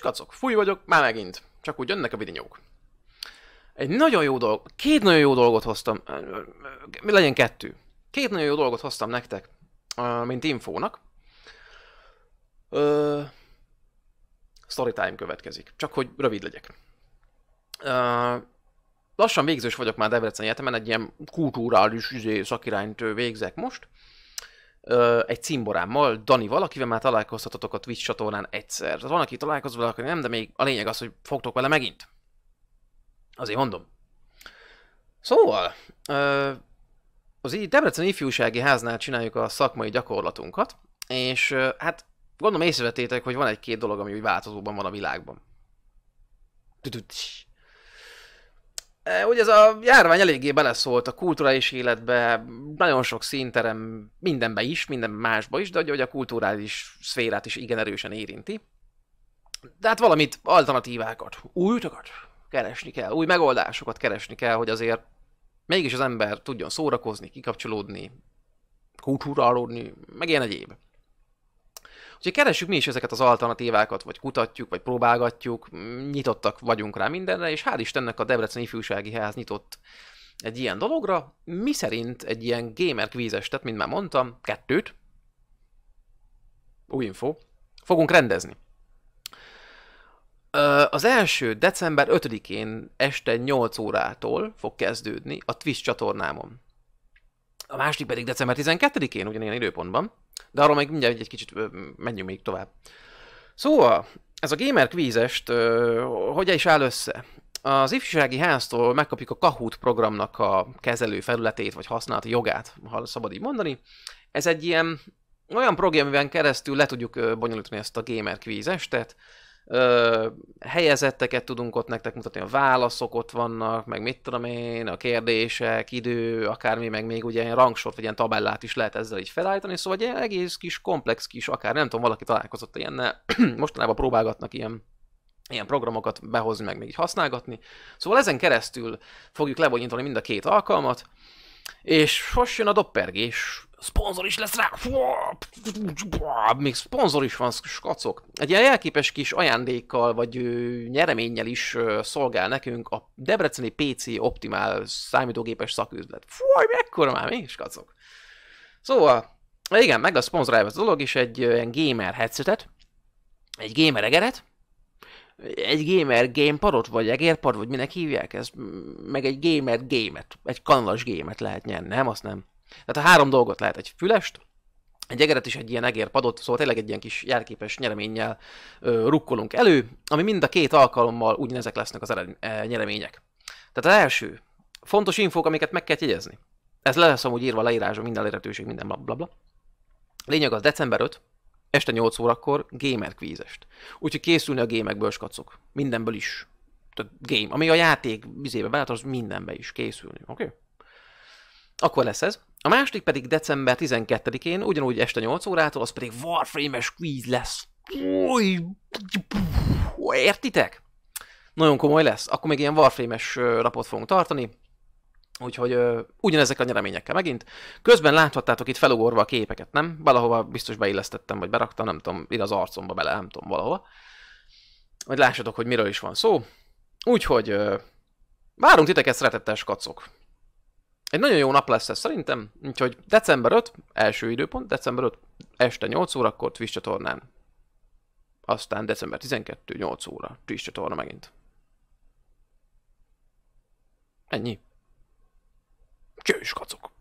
kacok, fúj vagyok, már megint. Csak úgy jönnek a vidinyók. Egy nagyon jó dolog, két nagyon jó dolgot hoztam, mi legyen kettő. Két nagyon jó dolgot hoztam nektek, mint infónak. Storytime következik, csak hogy rövid legyek. Lassan végzős vagyok már Debrecen Egyetemen, egy ilyen kulturális izé, szakirányt végzek most egy cimborámmal, Dani akivel már találkozhatatok a Twitch csatornán egyszer. Tehát van, aki találkozva vele, nem, de még a lényeg az, hogy fogtok vele megint. Azért mondom. Szóval, az így Debrecen ifjúsági háznál csináljuk a szakmai gyakorlatunkat, és hát gondolom észrevetétek, hogy van egy-két dolog, ami úgy változóban van a világban. E, ugye ez a járvány eléggé beleszólt a kulturális életbe, nagyon sok színterem, mindenbe is, minden másba is, de hogy a kulturális szférát is igen erősen érinti. De hát valamit, alternatívákat, új utakat keresni kell, új megoldásokat keresni kell, hogy azért mégis az ember tudjon szórakozni, kikapcsolódni, kultúrálódni, meg ilyen egyéb. Úgyhogy keresjük mi is ezeket az alternatívákat, vagy kutatjuk, vagy próbálgatjuk, nyitottak vagyunk rá mindenre, és hál' Istennek a Debrecen Ifjúsági Ház nyitott egy ilyen dologra, mi szerint egy ilyen gamer tehát mint már mondtam, kettőt, új info, fogunk rendezni. Az első december 5-én este 8 órától fog kezdődni a Twitch csatornámon a másik pedig december 12-én, ugyanilyen időpontban, de arról még mindjárt egy kicsit menjünk még tovább. Szóval, ez a gamer kvízest hogy is áll össze? Az ifjúsági háztól megkapjuk a Kahoot programnak a kezelő felületét, vagy használati jogát, ha szabad így mondani. Ez egy ilyen olyan program, amiben keresztül le tudjuk bonyolítani ezt a gamer kvízestet, ö, helyezetteket tudunk ott nektek mutatni, a válaszok ott vannak, meg mit tudom én, a kérdések, idő, akármi, meg még ugye ilyen rangsort, vagy ilyen tabellát is lehet ezzel így felállítani, szóval egy egész kis, komplex kis, akár nem tudom, valaki találkozott ilyennel, mostanában próbálgatnak ilyen ilyen programokat behozni, meg még így használgatni. Szóval ezen keresztül fogjuk lebonyítani mind a két alkalmat, és most jön a doppergés szponzor is lesz rá, még szponzor is van, skacok. Egy ilyen elképes kis ajándékkal, vagy nyereménnyel is szolgál nekünk a Debreceni PC Optimál számítógépes szaküzlet. Fúj, mekkora már, mi skacok. Szóval, igen, meg a szponzorálva az dolog, és egy ilyen gamer headsetet, egy gamer egeret, egy gamer gamepadot, vagy egérpad, vagy minek hívják ezt, meg egy gamer gémet, egy kanalas gémet lehet nyerni, nem? Azt nem. Tehát a három dolgot lehet, egy fülest, egy egeret is egy ilyen egérpadot, szóval tényleg egy ilyen kis jelképes nyereménnyel ö, rukkolunk elő, ami mind a két alkalommal ugyanezek lesznek az ered, e, nyeremények. Tehát az első, fontos infók, amiket meg kell jegyezni. Ez le lesz amúgy írva leírásban, minden lehetőség, minden bla Bla, bla. Lényeg az december 5, este 8 órakor gamer kvízest. Úgyhogy készülni a gémekből skacok. Mindenből is. Tehát game, ami a játék vizébe beállt, az mindenbe is készülni. Oké? Okay? Akkor lesz ez. A második pedig december 12-én, ugyanúgy este 8 órától, az pedig Warframe-es quiz lesz. Új, értitek? Nagyon komoly lesz. Akkor még ilyen Warframe-es napot fogunk tartani. Úgyhogy ö, ugyanezek a nyereményekkel megint. Közben láthattátok itt felugorva a képeket, nem? Valahova biztos beillesztettem, vagy beraktam, nem tudom, ide az arcomba bele, nem tudom, valahova. Hogy lássatok, hogy miről is van szó. Úgyhogy ö, várunk titeket, szeretettel skacok! Egy nagyon jó nap lesz ez szerintem, úgyhogy december 5, első időpont, december 5 este 8 órakor Twitch csatornán. Aztán december 12, 8 óra, Twitch csatorna megint. Ennyi. Csős kacok!